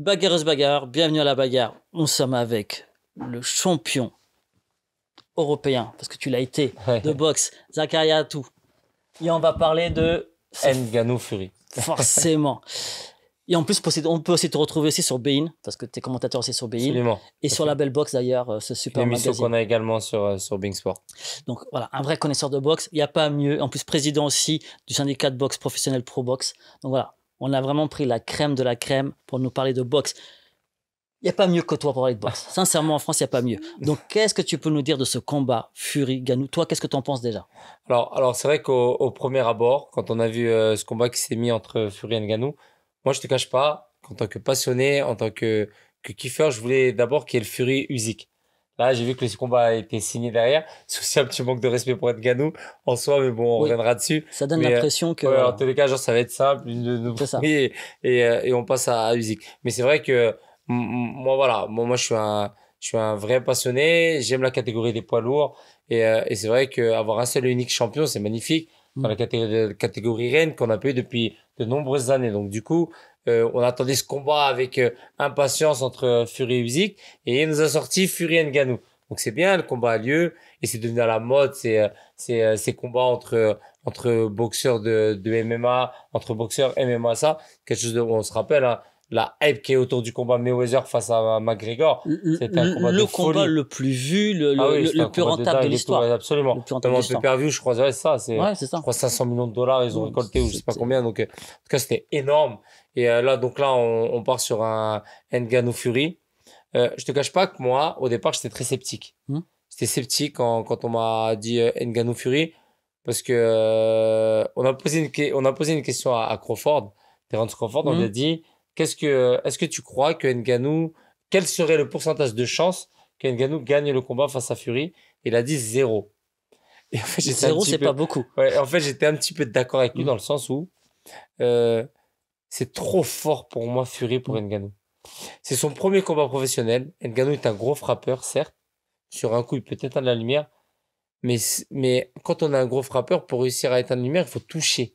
Bagarreuse bagarre, bienvenue à la bagarre. on sommes avec le champion européen, parce que tu l'as été, de boxe, Zakaria Atou. Et on va parler de... Nganou Fury. Forcément. Et en plus, on peut aussi te retrouver aussi sur Bein, parce que tu es commentateur aussi sur Bein. Absolument. Et sur la belle box d'ailleurs, euh, ce super magazine. qu'on a également sur, euh, sur Bing Sport. Donc voilà, un vrai connaisseur de boxe, il n'y a pas mieux. En plus, président aussi du syndicat de boxe professionnel Pro Box. Donc voilà, on a vraiment pris la crème de la crème pour nous parler de boxe. Il n'y a pas mieux que toi pour parler de boxe. Sincèrement, en France, il n'y a pas mieux. Donc, qu'est-ce que tu peux nous dire de ce combat Fury-Ganou Toi, qu'est-ce que tu en penses déjà Alors, alors c'est vrai qu'au premier abord, quand on a vu euh, ce combat qui s'est mis entre Fury et Ganou, moi, je te cache pas, en tant que passionné, en tant que, kiffer, je voulais d'abord qu'il y ait le fury usique Là, bah, j'ai vu que le combat a été signé derrière. C'est aussi un petit manque de respect pour être ganou. en soi, mais bon, on reviendra dessus. Ça donne euh, l'impression que. en tous les cas, genre, ça va être simple. Une, ça. Et, euh, et, on passe à, à musique. Mais c'est vrai que moi, voilà, moi, moi, je suis un. Je suis un vrai passionné, j'aime la catégorie des poids lourds et, euh, c'est vrai qu'avoir un seul et unique champion, c'est magnifique dans mm. la catégorie, catégorie reine qu'on a payé depuis de nombreuses années. Donc du coup, euh, on attendait ce combat avec euh, impatience entre euh, Fury et Usyk et il nous a sorti Fury Ngannou. Donc c'est bien, le combat a lieu et c'est devenu à la mode, c'est ces combats entre entre boxeurs de, de MMA, entre boxeurs MMA ça, quelque chose de on se rappelle hein la hype qui est autour du combat Mayweather face à McGregor. c'était un combat le de combat folie. le plus vu, le, le, ah plus rentable de l'histoire. Absolument. Le plus rentable je crois c'est ça, c'est 500 millions de dollars ils ont récolté ou je sais pas combien. Donc euh, en tout cas, c'était énorme. Et euh, là donc là on, part sur un Nganou Fury. Euh, je te cache pas que moi au départ, j'étais très sceptique. Hmm. J'étais sceptique quand, quand on m'a dit euh, Fury parce euh, que on a posé une on a posé une question à, Crawford, Terence Crawford, on lui a hmm. dit que, est-ce que tu crois que Nganou, quel serait le pourcentage de chance que Nganou gagne le combat face à Fury Il a dit zéro. zéro, c'est pas beaucoup. en fait, j'étais un petit peu d'accord avec lui mm. dans le sens où euh, c'est trop fort pour moi Fury pour mm. Ngannou. C'est son premier combat professionnel. Nganou est un gros frappeur, certes. Sur un coup, il peut éteindre la lumière. Mais, mais quand on a un gros frappeur, pour réussir à éteindre la lumière, il faut toucher.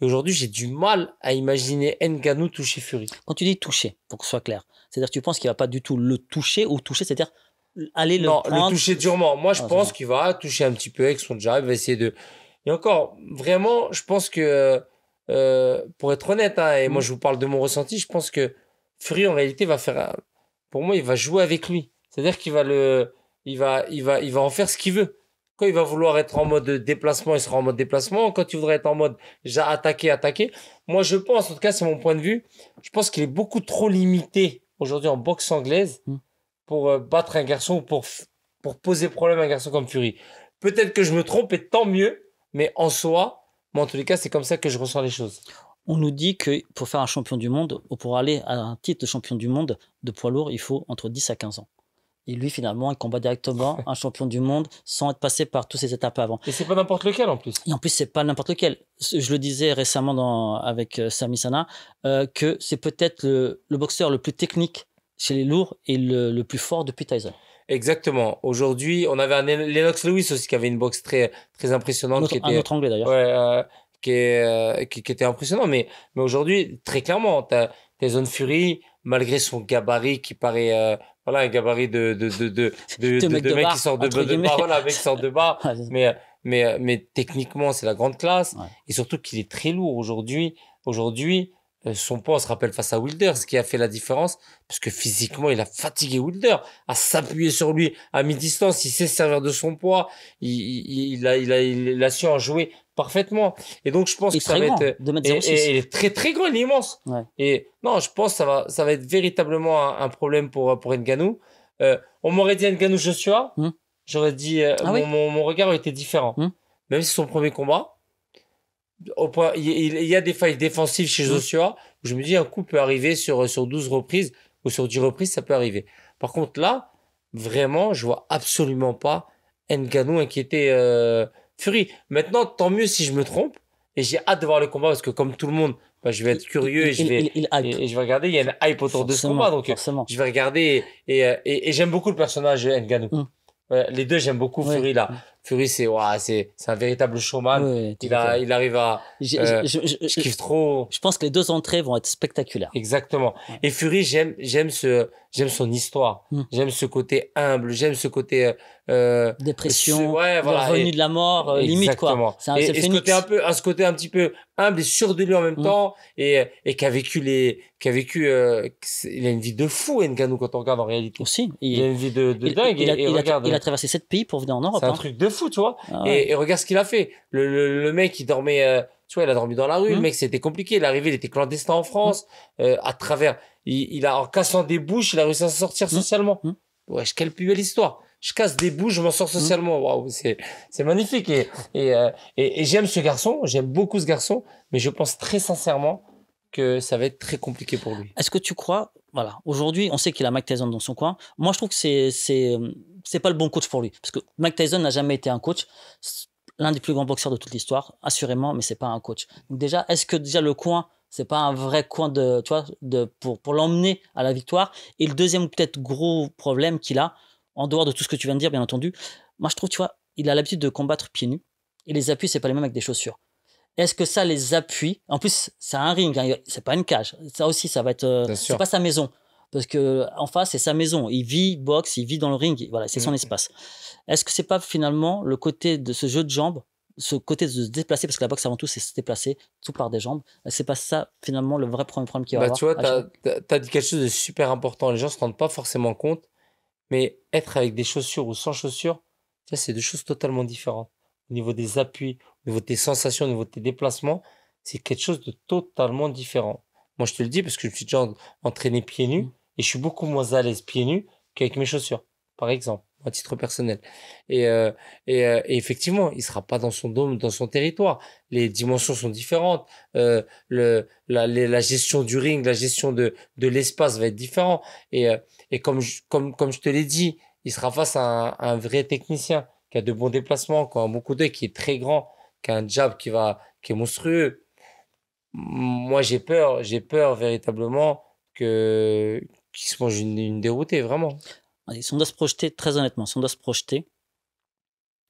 Et aujourd'hui, j'ai du mal à imaginer Nganou toucher Fury. Quand tu dis toucher, pour que ce soit clair, c'est-à-dire tu penses qu'il va pas du tout le toucher ou toucher, c'est-à-dire aller le non, le toucher durement. Moi, je ah, pense qu'il va toucher un petit peu avec son jab, il va essayer de. Et encore, vraiment, je pense que euh, pour être honnête, hein, et moi mm. je vous parle de mon ressenti, je pense que Fury en réalité va faire, pour moi, il va jouer avec lui. C'est-à-dire qu'il va le, il va, il va, il va en faire ce qu'il veut. Quand il va vouloir être en mode déplacement, il sera en mode déplacement. Quand il voudra être en mode j'ai attaqué, attaqué. Moi, je pense, en tout cas, c'est mon point de vue, je pense qu'il est beaucoup trop limité aujourd'hui en boxe anglaise hmm. pour euh, battre un garçon ou pour, pour poser problème à un garçon comme Fury. Peut-être que je me trompe et tant mieux, mais en soi, moi, en tous les cas, c'est comme ça que je ressens les choses. On nous dit que pour faire un champion du monde, ou pour aller à un titre de champion du monde de poids lourd, il faut entre 10 à 15 ans. Et lui, finalement, il combat directement un champion du monde sans être passé par toutes ces étapes avant. Et c'est pas n'importe lequel en plus. Et en plus, c'est pas n'importe lequel. Je le disais récemment dans, avec euh, Sami Sana euh, que c'est peut-être le, boxeur le plus technique chez les lourds et le, plus fort depuis Tyson. Exactement. Aujourd'hui, on avait un Lennox Lewis aussi qui avait une boxe très, très impressionnante. qui était, un autre anglais d'ailleurs. Euh, qui, qui, était impressionnant. Mais, mais aujourd'hui, très clairement, Tyson Fury, malgré son gabarit qui paraît voilà un gabarit de de de de de, de, mec, qui sort de, bas. voilà mec sort de bas mais mais mais techniquement c'est la grande classe et surtout qu'il est très lourd aujourd'hui aujourd'hui euh, son poids se rappelle face à Wilder ce qui a fait la différence parce que physiquement il a fatigué Wilder à s'appuyer sur lui à mi-distance il sait servir de son poids il, il, il a il a il a su en jouer parfaitement. Et donc, je pense que ça va grand, être. et, très, très grand, il est immense. Ouais. Et non, je pense que ça va, ça va être véritablement un, problème pour, pour Nganou. Euh, on m'aurait dit Nganou Joshua, hmm. j'aurais dit. Euh, ah mon, mon, regard aurait été différent. Hmm. Même si c'est son premier combat, au point, il, y a des failles défensives chez hmm. Joshua je me dis un coup peut arriver sur, sur 12 reprises ou sur 10 reprises, ça peut arriver. Par contre, là, vraiment, je vois absolument pas Nganou inquiéter. Euh, Fury. Maintenant, tant mieux si je me trompe. Et j'ai hâte de voir le combat parce que comme tout le monde, bah, je vais être curieux et je vais, regarder. Il y a une hype autour de ce combat, donc euh, je vais regarder. Euh, et, j'aime beaucoup le personnage Nganou. Mm. les deux, j'aime beaucoup Fury là. Mm. Fury, c'est c'est un véritable showman. il, arrive à. Euh, je, kiffe trop. Je pense que les deux entrées vont être spectaculaires. Exactement. Et Fury, j'aime j'aime ce j'aime son histoire, mm. j'aime ce côté humble, j'aime ce côté euh, euh dépression, ouais, revenu de la mort, euh, limite quoi. C'est un, et, ce côté un peu, à ce côté un petit peu humble et sûr de lui en même mm. temps, et, et qui a vécu les, qui a vécu, euh, il a une vie de fou Nganou quand on regarde en réalité. Aussi, il, a une vie de, de dingue. Il a, et, a, il a traversé sept pays pour venir en Europe. C'est un hein. truc de fou, tu vois. Ah et, regarde ce qu'il a fait. Le, le, le mec, il dormait tu vois, il a dormi dans la rue. Le mmh. mec, c'était compliqué. Il est arrivé, il était clandestin en France. Mmh. Euh, à travers, il, a en cassant des bouches, il a réussi à s'en sortir mmh. socialement. Ouais, quelle plus belle histoire je casse des bouches, je m'en sors socialement. Waouh, c'est c'est magnifique euh, et et, j'aime ce garçon, j'aime beaucoup ce garçon, mais je pense très sincèrement que ça va être très compliqué pour lui. Est-ce que tu crois, voilà, aujourd'hui, on sait qu'il a Mike Tyson dans son coin. Moi, je trouve que c'est c'est c'est pas le bon coach pour lui parce que Mike Tyson n'a jamais été un coach l'un des plus grands boxeurs de toute l'histoire, assurément, mais c'est pas un coach. Donc déjà, est-ce que déjà le coin, c'est pas un vrai coin de, tu de, pour, pour l'emmener à la victoire Et le deuxième peut-être gros problème qu'il a, en dehors de tout ce que tu viens de dire, bien entendu, moi je trouve, tu vois, il a l'habitude de combattre pieds nus et les appuis, c'est pas les mêmes avec des chaussures. Est-ce que ça les appuie En plus, c'est un ring, hein, c'est pas une cage. Ça aussi, ça va être, euh, c'est pas sa maison parce que en face c'est sa maison. Il vit boxe, il vit dans le ring, voilà, c'est son mm. espace. Est-ce que c'est pas finalement le côté de ce jeu de jambes, ce côté de se déplacer, parce que la boxe avant tout c'est se déplacer, tout par des jambes. C'est pas ça finalement le vrai premier problème qui va bah, avoir. Tu vois, tu as, dit quelque chose de super important. Les gens se rendent pas forcément compte, mais être avec des chaussures ou sans chaussures, c'est deux choses totalement différentes. Au niveau des appuis, au niveau des sensations, au niveau des déplacements, c'est quelque chose de totalement différent. Moi, je te le dis parce que je me suis déjà entraîné pieds nus. Mm et je suis beaucoup moins à l'aise pieds nus qu'avec mes chaussures, par exemple, à titre personnel. Et, euh, euh, et, effectivement, il sera pas dans son dôme, dans son territoire. Les dimensions sont différentes. Euh, le, la, la, gestion du ring, la gestion de, de l'espace va être différente. Et, et comme, je, comme, comme je te l'ai dit, il sera face à un, un, vrai technicien qui a de bons déplacements, qui a un bon coup d'œil, qui est très grand, qui a un jab qui va, qui est monstrueux. Moi, j'ai peur, j'ai peur véritablement que qui se mange une, déroutée, vraiment. Allez, si on doit se projeter, très honnêtement, si on doit se projeter,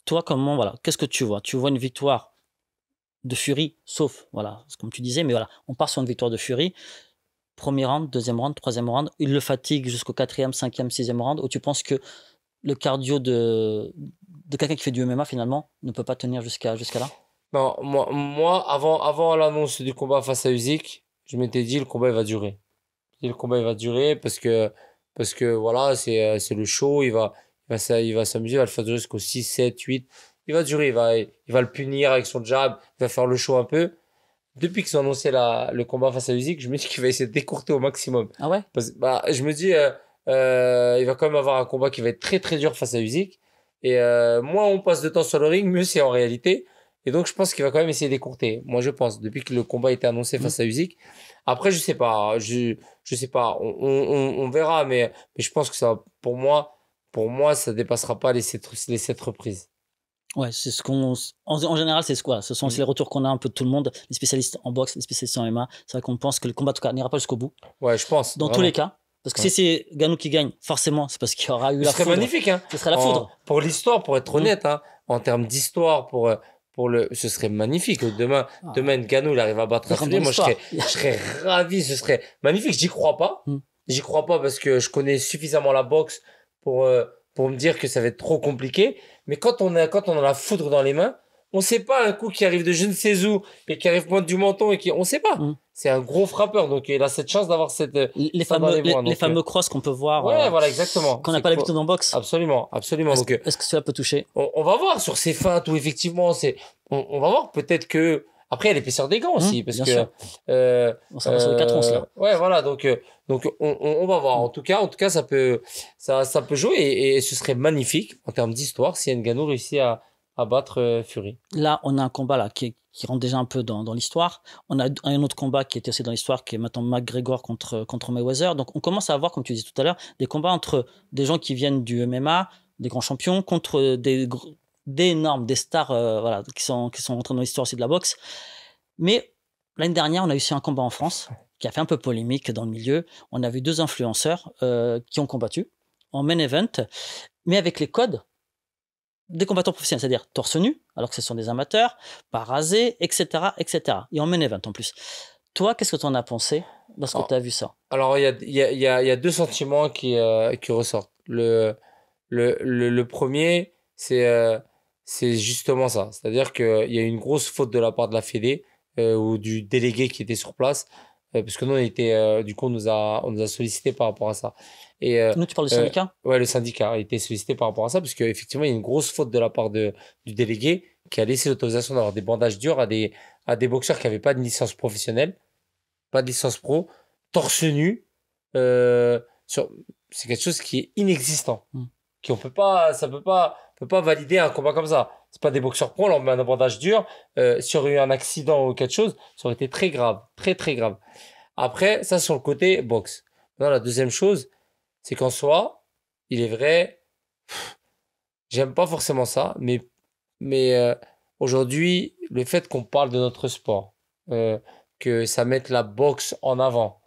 toi, comment, voilà, qu'est-ce que tu vois Tu vois une victoire de Fury, sauf, voilà, comme tu disais, mais voilà, on part sur une victoire de Fury. Premier round, deuxième round, troisième round, il le fatigue jusqu'au quatrième, cinquième, sixième round, où tu penses que le cardio de, quelqu'un qui fait du MMA, finalement, ne peut pas tenir jusqu'à jusqu'à là Non, moi, moi avant, avant l'annonce du combat face à Usyk, je m'étais dit, le combat, va durer le combat va durer parce que parce que voilà c'est euh, le show il va il va il va s'amuser il va le faire durer jusqu'au 6 7 8 il va durer il va il va le punir avec son jab il va faire le show un peu depuis qu'ils ont annoncé le combat face à Usyk je me dis qu'il va essayer de décourter au maximum ah ouais bah je me dis euh, euh, il va quand même avoir un combat qui va être très très dur face à Usyk et euh, moins on passe de temps sur le ring mieux c'est en réalité et donc, je pense qu'il va quand même essayer d'écourter. Moi, je pense, depuis que le combat était annoncé face à Usyk. Après, je sais pas, je, je sais pas, on, on, verra, mais, mais, je pense que ça, pour moi, pour moi, ça dépassera pas les sept, les reprises. Ouais, c'est ce qu'on, en, général, c'est ce quoi Ce sont mm. les retours qu'on a un peu de tout le monde, les spécialistes en boxe, les spécialistes en MMA. C'est vrai qu'on pense que le combat, en tout cas, n'ira pas jusqu'au bout. Ouais, je pense. Dans tous les cas. Parce que si c'est Ganou qui gagne, forcément, c'est parce qu'il y aura eu Ce la serait magnifique, hein. Ce serait la foudre. Pour l'histoire, pour être mm. honnête, hein, en termes d'histoire, pour, euh, pour le ce serait magnifique demain ah. demain gano il arrive à battre moi je serais, je serais ravi ce serait magnifique j'y crois pas hmm. j'y crois pas parce que je connais suffisamment la boxe pour euh, pour me dire que ça va être trop compliqué mais quand on a quand on a la foudre dans les mains on sait pas un coup qui arrive de je ne sais où et qui arrive point du menton et qui on sait pas hmm c'est un gros frappeur, donc il a cette chance d'avoir cette euh, les fameux les, fameux euh. cross qu'on peut voir. Ouais, euh, voilà, exactement. Qu'on n'a pas l'habitude en boxe. Absolument, absolument. Est-ce que, cela peut toucher on, va voir sur ses feintes ou effectivement c'est, on, va voir peut-être que après l'épaisseur des gants hum, aussi, parce que euh, on s'en va sur les 4 onces là. Ouais, voilà, donc donc on, va voir. En tout cas, en tout cas, ça peut ça ça peut jouer et, ce serait magnifique en termes d'histoire si Ngannou réussit à à battre euh, Fury. Là, on a un combat là qui, rentre déjà un peu dans, l'histoire. On a un autre combat qui était aussi dans l'histoire, qui est maintenant McGregor contre, euh, contre Mayweather. Donc on commence à avoir, comme tu disais tout à l'heure, des combats entre des gens qui viennent du MMA, des grands champions, contre euh, des énormes, des stars voilà, qui, sont, qui rentrés dans l'histoire aussi de la boxe. Mais l'année dernière, on a eu aussi un combat en France qui a fait un peu polémique dans le milieu. On a vu deux influenceurs qui ont combattu en main event, mais avec les codes des combattants professionnels, c'est-à-dire torse nu, alors que ce sont des amateurs, pas rasé, etc., etc. Et en main event en plus. Toi, qu'est-ce que tu en as pensé lorsque tu as vu ça Alors, il y a, deux sentiments qui, euh, qui ressortent. Le, le, premier, euh, c'est justement ça. C'est-à-dire qu'il y a une grosse faute de la part de la Fédé euh, ou du délégué qui était sur place parce que nous, on était, euh, du coup, on nous, a, on nous a sollicité par rapport à ça. Et, euh, nous, tu parles du euh, syndicat Ouais, le syndicat a été sollicité par rapport à ça, parce qu'effectivement, il y a une grosse faute de la part de, du délégué qui a laissé l'autorisation d'avoir des bandages durs à des, à des boxeurs qui n'avaient pas de licence professionnelle, pas de licence pro, torse nu. sur... C'est quelque chose qui est inexistant. Hmm. Qui on peut pas, ça peut pas, peut pas valider un combat comme ça c'est pas des boxeurs pro, on met un abordage dur. Euh, S'il y aurait eu un accident ou quelque chose, ça aurait été très grave, très très grave. Après, ça sur le côté boxe. la deuxième chose, c'est qu'en soi, il est vrai, j'aime pas forcément ça, mais, mais euh, aujourd'hui, le fait qu'on parle de notre sport, euh, que ça mette la boxe en avant,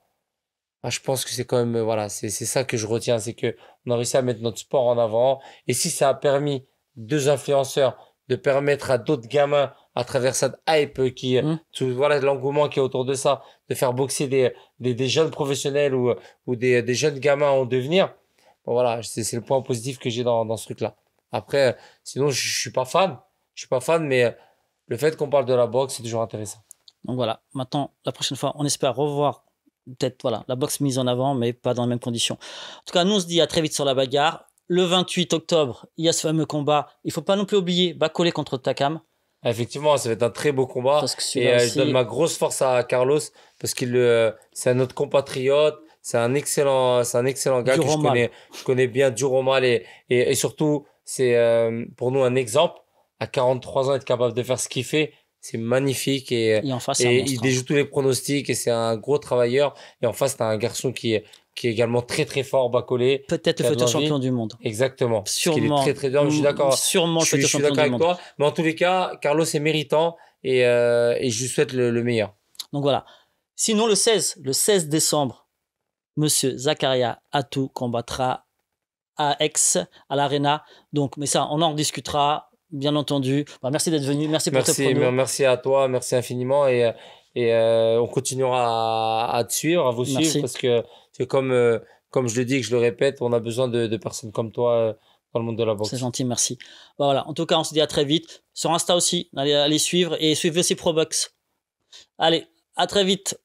bah, je pense que c'est quand même, euh, voilà, c'est ça que je retiens, c'est que on a réussi à mettre notre sport en avant. Et si ça a permis deux influenceurs de permettre à d'autres gamins à travers cette hype qui mmh. tout voilà l'engouement qui est autour de ça de faire boxer des des, jeunes professionnels ou ou des, des jeunes gamins en devenir bon, voilà c'est le point positif que j'ai dans dans ce truc là après sinon je, je suis pas fan je suis pas fan mais le fait qu'on parle de la boxe c'est toujours intéressant donc voilà maintenant la prochaine fois on espère revoir peut-être voilà la boxe mise en avant mais pas dans les mêmes conditions en tout cas nous on se dit à très vite sur la bagarre le 28 octobre, il y a ce fameux combat. Il faut pas non plus oublier Bacolé contre Takam. Effectivement, ça va être un très beau combat. et je euh, donne ma grosse force à Carlos parce qu'il euh, c'est c'est notre compatriote. C'est un excellent, c'est un excellent gars que je connais, bien du et, et, et surtout c'est euh, pour nous un exemple. À 43 ans, être capable de faire ce qu'il fait, c'est magnifique et, il hein. déjoue tous les pronostics et c'est un gros travailleur. Et en face, c'est un garçon qui est qui est également très très fort bas collé. Peut-être le futur champion du monde. Exactement. Sûrement. est très très Je suis d'accord. Mmh, sûrement le futur champion du avec Toi. Mais en tous les cas, Carlos est méritant et, euh, je lui souhaite le, meilleur. Donc voilà. Sinon, le 16, le 16 décembre, Monsieur Zakaria Atou combattra à Aix, à l'Arena. Donc, mais ça, on en discutera bien entendu. Bah, merci d'être venu, merci pour merci, tes Merci à toi, merci infiniment et, euh, et euh, on continuera à, te suivre, à vous suivre, parce que, c'est comme euh, comme je le dis et que je le répète, on a besoin de, personnes comme toi euh, dans le monde de la boxe. C'est gentil, merci. Bah, voilà, en tout cas, on se dit à très vite. Sur Insta aussi, allez, allez suivre et suivez aussi Probox. Allez, à très vite.